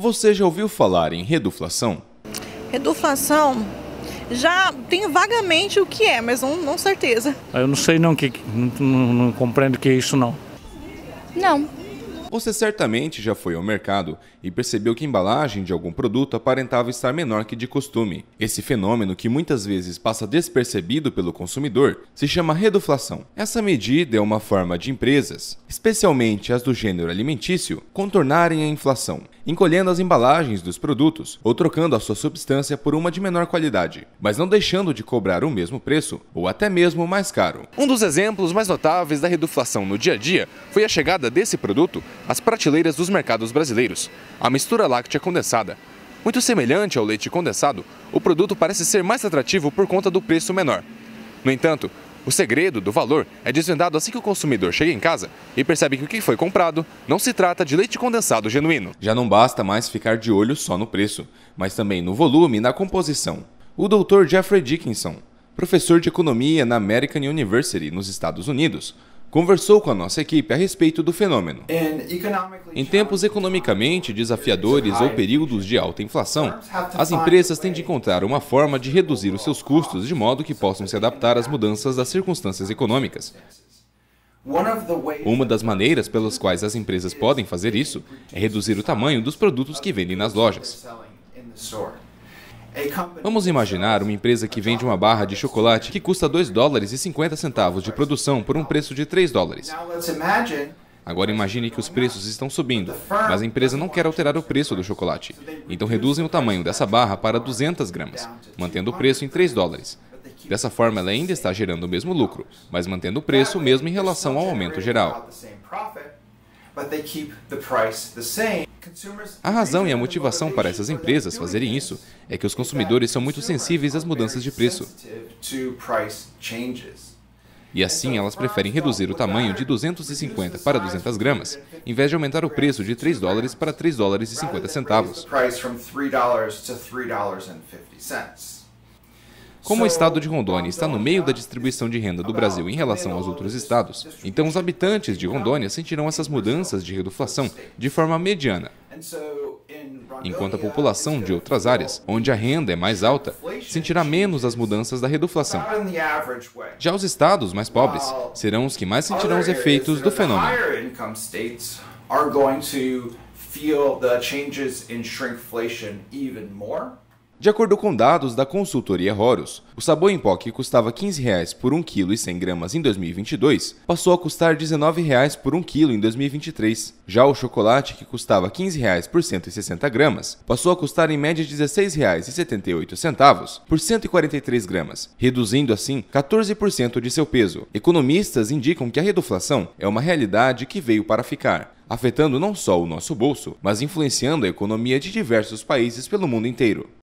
Você já ouviu falar em reduflação? Reduflação? Já tenho vagamente o que é, mas não, não certeza. Ah, eu não sei não, que, não, não compreendo o que é isso não. Não. Você certamente já foi ao mercado e percebeu que a embalagem de algum produto aparentava estar menor que de costume. Esse fenômeno, que muitas vezes passa despercebido pelo consumidor, se chama reduflação. Essa medida é uma forma de empresas, especialmente as do gênero alimentício, contornarem a inflação encolhendo as embalagens dos produtos ou trocando a sua substância por uma de menor qualidade, mas não deixando de cobrar o mesmo preço ou até mesmo mais caro. Um dos exemplos mais notáveis da reduflação no dia a dia foi a chegada desse produto às prateleiras dos mercados brasileiros, a mistura láctea condensada. Muito semelhante ao leite condensado, o produto parece ser mais atrativo por conta do preço menor. No entanto, o segredo do valor é desvendado assim que o consumidor chega em casa e percebe que o que foi comprado não se trata de leite condensado genuíno. Já não basta mais ficar de olho só no preço, mas também no volume e na composição. O Dr. Jeffrey Dickinson, professor de economia na American University, nos Estados Unidos, conversou com a nossa equipe a respeito do fenômeno. Em tempos economicamente desafiadores ou períodos de alta inflação, as empresas têm de encontrar uma forma de reduzir os seus custos de modo que possam se adaptar às mudanças das circunstâncias econômicas. Uma das maneiras pelas quais as empresas podem fazer isso é reduzir o tamanho dos produtos que vendem nas lojas. Vamos imaginar uma empresa que vende uma barra de chocolate que custa 2 dólares e 50 centavos de produção por um preço de 3 dólares. Agora imagine que os preços estão subindo, mas a empresa não quer alterar o preço do chocolate. Então reduzem o tamanho dessa barra para 200 gramas, mantendo o preço em 3 dólares. Dessa forma, ela ainda está gerando o mesmo lucro, mas mantendo o preço mesmo em relação ao aumento geral. A razão e a motivação para essas empresas fazerem isso é que os consumidores são muito sensíveis às mudanças de preço. E assim elas preferem reduzir o tamanho de 250 para 200 gramas, em vez de aumentar o preço de 3 dólares para 3 dólares e 50 centavos. Como o estado de Rondônia está no meio da distribuição de renda do Brasil em relação aos outros estados, então os habitantes de Rondônia sentirão essas mudanças de reduflação de forma mediana. Enquanto a população de outras áreas, onde a renda é mais alta, sentirá menos as mudanças da reduflação. Já os estados mais pobres serão os que mais sentirão os efeitos do fenômeno. feel the changes in shrinkflation even more. De acordo com dados da consultoria Horus, o sabão em pó que custava R$ 15,00 por 1 kg e 100 gramas em 2022 passou a custar R$ 19,00 por 1 kg em 2023. Já o chocolate, que custava R$ 15,00 por 160 gramas, passou a custar em média R$ 16,78 por 143 gramas, reduzindo assim 14% de seu peso. Economistas indicam que a reduflação é uma realidade que veio para ficar afetando não só o nosso bolso, mas influenciando a economia de diversos países pelo mundo inteiro.